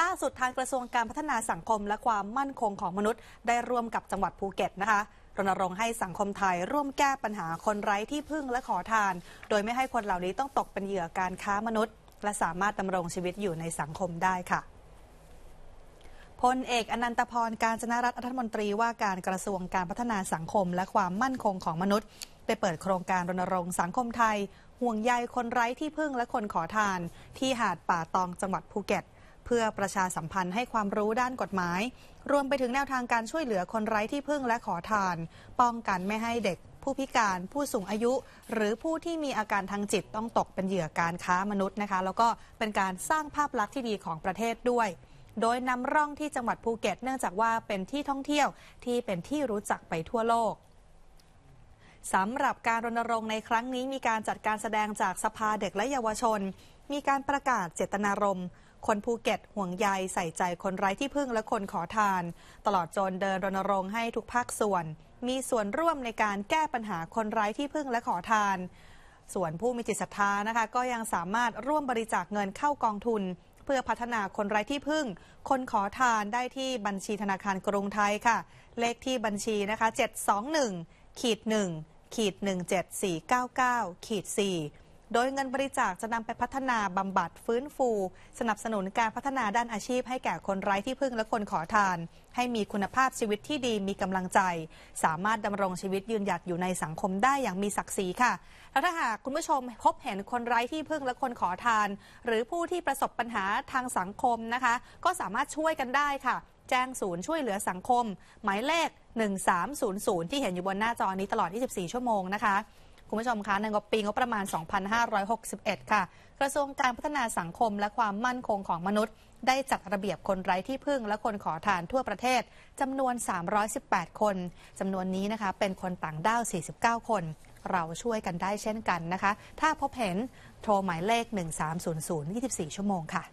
ล่าสุดทางกระทรวงการพัฒนาสังคมและความมั่นคงของมนุษย์ ได้ร่วมกับจังหวัดภูเก็ตนะคะรณรงค์ให้สังคมไทยร่วมแก้ปัญหาคนไร้ที่พึ่งและขอทาน โดยไม่ให้คนเหล่านี้ต้องตกเป็นเหยื่อการค้ามนุษย์ และสามารถดำรงชีวิตอยู่ในสังคมได้ค่ะ พลเอกอนันตพรการจนรัฐรัฐมนตรีว่าการกระทรวงการพัฒนาสังคม และความมั่นคงของมนุษย์ได้เปิดโครงการรณรงค์สังคมไทย ห่วงใยคนไร้ที่พึ่งและคนขอทาน ที่หาดป่าตองจังหวัดภูเก็ตเพื่อประชาสัมพันธ์ให้ความรู้ด้านกฎหมาย รวมไปถึงแนวทางการช่วยเหลือคนไร้ที่พึ่งและขอทาน ป้องกันไม่ให้เด็กผู้พิการ ผู้สูงอายุ หรือผู้ที่มีอาการทางจิตต้องตกเป็นเหยื่อการค้ามนุษย์นะคะ แล้วก็เป็นการสร้างภาพลักษณ์ที่ดีของประเทศด้วย โดยนำร่องที่จังหวัดภูเก็ต เนื่องจากว่าเป็นที่ท่องเที่ยวที่เป็นที่รู้จักไปทั่วโลกสำหรับการรณรงค์ในครั้งนี้มีการจัดการแสดงจากสภาเด็กและเยาวชน มีการประกาศเจตนารมณ์คนภูเก็ตห่วงใยใส่ใจคนไร้ที่พึ่งและคนขอทาน ตลอดจนเดินรณรงค์ให้ทุกภาคส่วน มีส่วนร่วมในการแก้ปัญหาคนไร้ที่พึ่งและขอทาน ส่วนผู้มีจิตศรัทธานะคะก็ยังสามารถร่วมบริจาคเงินเข้ากองทุน เพื่อพัฒนาคนไร้ที่พึ่ง คนขอทานได้ที่บัญชีธนาคารกรุงไทยค่ะ เลขที่บัญชีนะคะ721ขีด1ขีด17499ขีด4โดยเงินบริจาคจะนำไปพัฒนาบำบัดฟื้นฟู สนับสนุนการพัฒนาด้านอาชีพ ให้แก่คนไร้ที่พึ่งและคนขอทาน ให้มีคุณภาพชีวิตที่ดีมีกำลังใจ สามารถดำรงชีวิตยืนหยัดอยู่ในสังคมได้อย่างมีศักดิ์ศรีค่ะและถ้าหากคุณผู้ชมพบเห็นคนไร้ที่พึ่งและคนขอทาน หรือผู้ที่ประสบปัญหาทางสังคมนะคะ ก็สามารถช่วยกันได้ค่ะ แจ้งศูนย์ช่วยเหลือสังคม หมายเลข1300 ที่เห็นอยู่บนหน้าจอนี้ตลอด 24 ชั่วโมงนะคะคุณผู้ชมคะในงบปีงบประมาณ 2561 ค่ะ กระทรวงการพัฒนาสังคมและความมั่นคงของมนุษย์ ได้จัดระเบียบคนไร้ที่พึ่ง และคนขอทานทั่วประเทศจำนวน 318 คนจำนวนนี้นะคะ เป็นคนต่างด้าว 49 คน เราช่วยกันได้เช่นกันนะคะ ถ้าพบเห็นโทรหมายเลข 1300 24 ชั่วโมงค่ะ